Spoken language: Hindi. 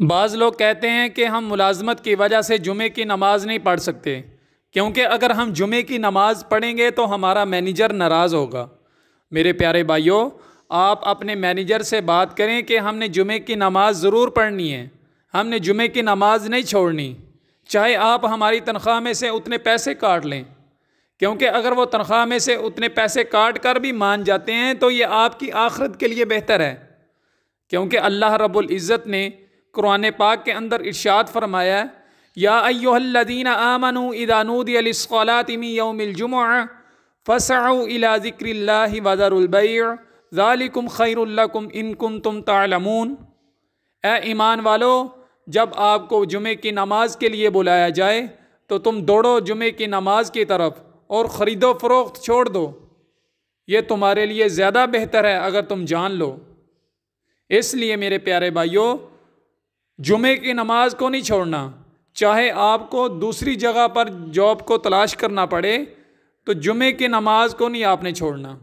बाज़ लोग कहते हैं कि हम मुलाजमत की वजह से जुमे की नमाज़ नहीं पढ़ सकते क्योंकि अगर हम जुमे की नमाज़ पढ़ेंगे तो हमारा मैनेजर नाराज़ होगा मेरे प्यारे भाइयों आप अपने मैनेजर से बात करें कि हमने जुमे की नमाज़ ज़रूर पढ़नी है हमने जुमे की नमाज़ नहीं छोड़नी चाहे आप हमारी तनख्वाह में से उतने पैसे काट लें क्योंकि अगर वो तनख्वाह में से उतने पैसे काट कर भी मान जाते हैं तो ये आपकी आखरत के लिए बेहतर है क्योंकि अल्लाह रबुल्ज़त ने कुरान पाक के अंदर इर्शाद फरमाया या अयोहल्लिन आमनु इदानूदलातमी यौमिलजुम फ़साउला ज़िक्रिल्ला वज़रबैम खैरकुम इनकुम तुम तमून ए ईमान वालो जब आपको जुमे की नमाज के लिए बुलाया जाए तो तुम दौड़ो जुमे की नमाज की तरफ और ख़रीदो फ़रोख्त छोड़ दो ये तुम्हारे लिए ज़्यादा बेहतर है अगर तुम जान लो इसलिए मेरे प्यारे भाइयों जुमे की नमाज को नहीं छोड़ना चाहे आपको दूसरी जगह पर जॉब को तलाश करना पड़े तो जुमे की नमाज को नहीं आपने छोड़ना